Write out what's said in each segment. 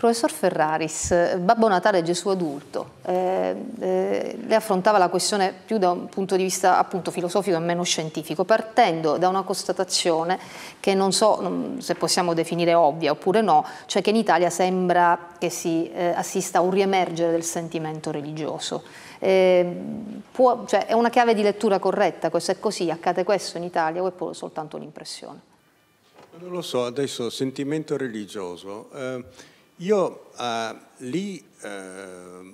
Professor Ferraris, Babbo Natale Gesù adulto, eh, eh, lei affrontava la questione più da un punto di vista appunto filosofico e meno scientifico, partendo da una constatazione che non so se possiamo definire ovvia oppure no, cioè che in Italia sembra che si eh, assista a un riemergere del sentimento religioso. Eh, può, cioè, è una chiave di lettura corretta, questo è così, accade questo in Italia o è pure soltanto un'impressione? Non lo so, adesso sentimento religioso eh, io eh, lì eh,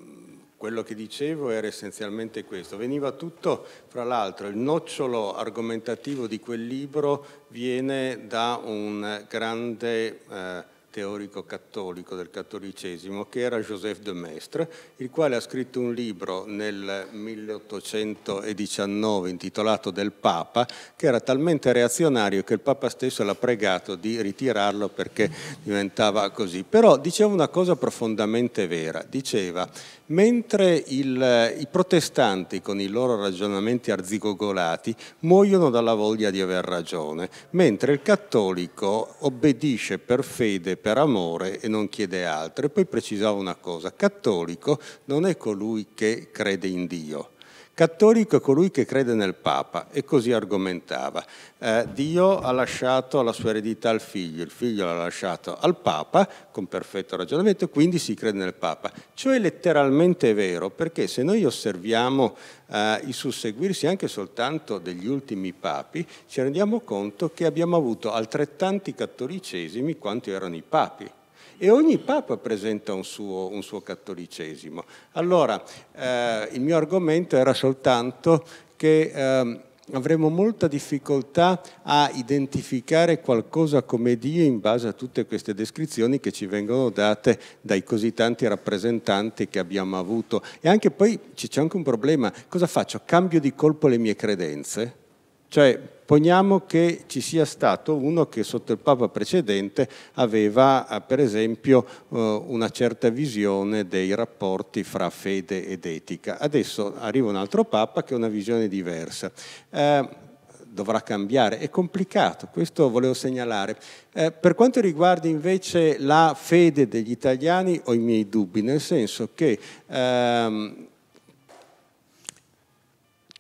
quello che dicevo era essenzialmente questo. Veniva tutto, fra l'altro, il nocciolo argomentativo di quel libro viene da un grande eh, teorico cattolico del cattolicesimo, che era Joseph de Maistre, il quale ha scritto un libro nel 1819 intitolato Del Papa, che era talmente reazionario che il Papa stesso l'ha pregato di ritirarlo perché diventava così. Però diceva una cosa profondamente vera, diceva mentre il, i protestanti con i loro ragionamenti arzigogolati muoiono dalla voglia di aver ragione, mentre il cattolico obbedisce per fede, per amore e non chiede altro. E poi precisavo una cosa, cattolico non è colui che crede in Dio, Cattolico è colui che crede nel Papa e così argomentava. Eh, Dio ha lasciato la sua eredità al figlio, il figlio l'ha lasciato al Papa con perfetto ragionamento, quindi si crede nel Papa. Ciò è letteralmente vero perché se noi osserviamo eh, il susseguirsi anche soltanto degli ultimi papi, ci rendiamo conto che abbiamo avuto altrettanti cattolicesimi quanto erano i papi e ogni Papa presenta un suo, un suo cattolicesimo. Allora, eh, il mio argomento era soltanto che eh, avremo molta difficoltà a identificare qualcosa come Dio in base a tutte queste descrizioni che ci vengono date dai così tanti rappresentanti che abbiamo avuto. E anche poi c'è anche un problema, cosa faccio? Cambio di colpo le mie credenze? Cioè, poniamo che ci sia stato uno che sotto il Papa precedente aveva, eh, per esempio, eh, una certa visione dei rapporti fra fede ed etica. Adesso arriva un altro Papa che ha una visione diversa. Eh, dovrà cambiare, è complicato, questo volevo segnalare. Eh, per quanto riguarda invece la fede degli italiani ho i miei dubbi, nel senso che ehm,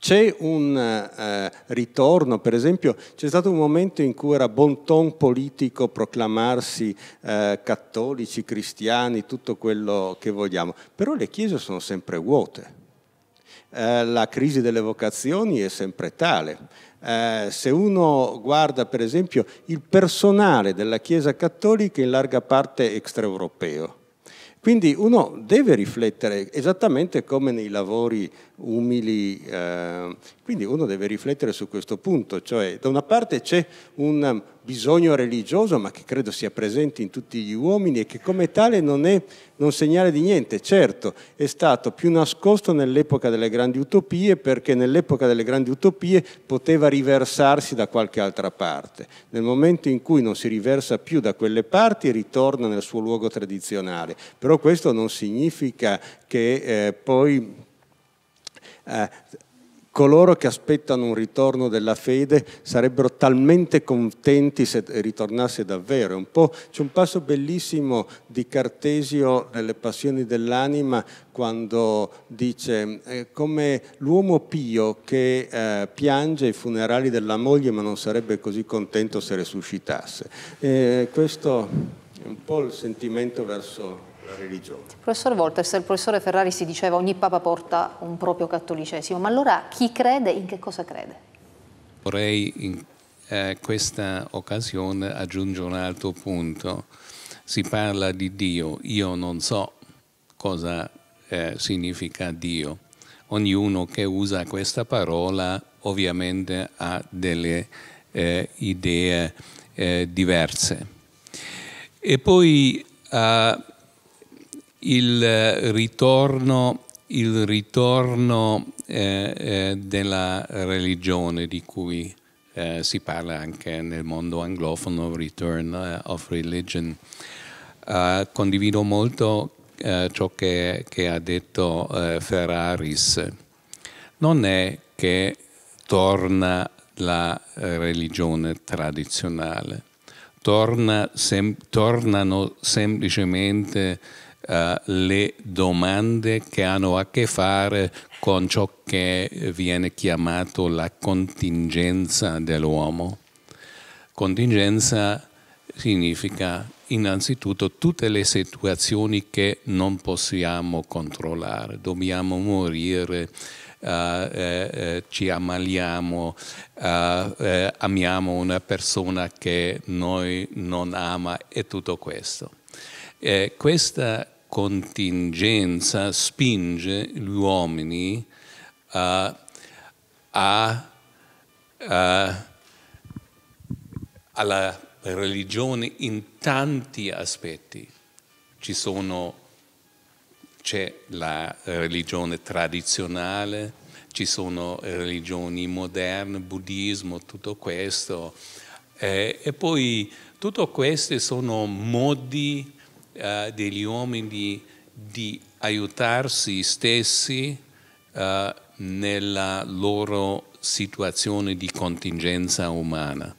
c'è un eh, ritorno, per esempio, c'è stato un momento in cui era bon ton politico proclamarsi eh, cattolici, cristiani, tutto quello che vogliamo, però le chiese sono sempre vuote. Eh, la crisi delle vocazioni è sempre tale. Eh, se uno guarda per esempio il personale della Chiesa cattolica in larga parte extraeuropeo, quindi uno deve riflettere esattamente come nei lavori umili. Ehm, quindi uno deve riflettere su questo punto, cioè da una parte c'è un bisogno religioso, ma che credo sia presente in tutti gli uomini e che come tale non è non segnale di niente. Certo, è stato più nascosto nell'epoca delle grandi utopie perché nell'epoca delle grandi utopie poteva riversarsi da qualche altra parte. Nel momento in cui non si riversa più da quelle parti ritorna nel suo luogo tradizionale. Però questo non significa che eh, poi eh, coloro che aspettano un ritorno della fede sarebbero talmente contenti se ritornasse davvero. Un c'è un passo bellissimo di Cartesio nelle passioni dell'anima quando dice eh, come l'uomo pio che eh, piange i funerali della moglie ma non sarebbe così contento se resuscitasse. Eh, questo è un po' il sentimento verso la religione. Professor Wolters, il professore Ferrari si diceva ogni papa porta un proprio cattolicesimo, ma allora chi crede in che cosa crede? Vorrei in eh, questa occasione aggiungere un altro punto. Si parla di Dio, io non so cosa eh, significa Dio. Ognuno che usa questa parola ovviamente ha delle eh, idee eh, diverse. E poi Uh, il eh, ritorno, il ritorno eh, eh, della religione di cui eh, si parla anche nel mondo anglofono, Return eh, of Religion. Uh, condivido molto uh, ciò che, che, ha detto uh, Ferraris. Non è che torna la religione tradizionale, torna sem tornano semplicemente eh, le domande che hanno a che fare con ciò che viene chiamato la contingenza dell'uomo. Contingenza significa innanzitutto tutte le situazioni che non possiamo controllare, dobbiamo morire, Uh, eh, eh, ci ammaliamo, uh, eh, amiamo una persona che noi non ama e tutto questo. questa contingenza spinge gli uomini a, a, a, alla religione in tanti aspetti. Ci Sono, c'è la religione tradizionale, ci sono religioni moderne, buddismo, tutto questo. Eh, e poi tutto questi sono modi eh, degli uomini di aiutarsi stessi eh, nella loro situazione di contingenza umana.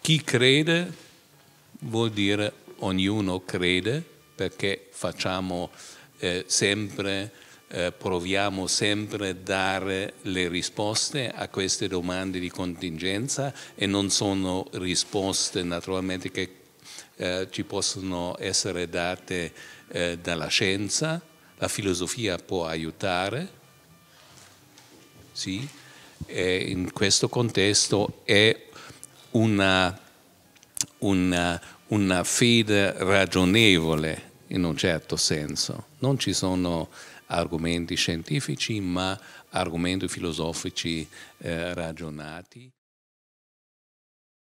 Chi crede vuol dire ognuno crede perché facciamo eh, sempre, eh, proviamo sempre a dare le risposte a queste domande di contingenza e non sono risposte naturalmente che eh, ci possono essere date eh, dalla scienza, la filosofia può aiutare, sì, e in questo contesto è una, una, una fede ragionevole in un certo senso. Non ci sono argomenti scientifici, ma argomenti filosofici eh, ragionati.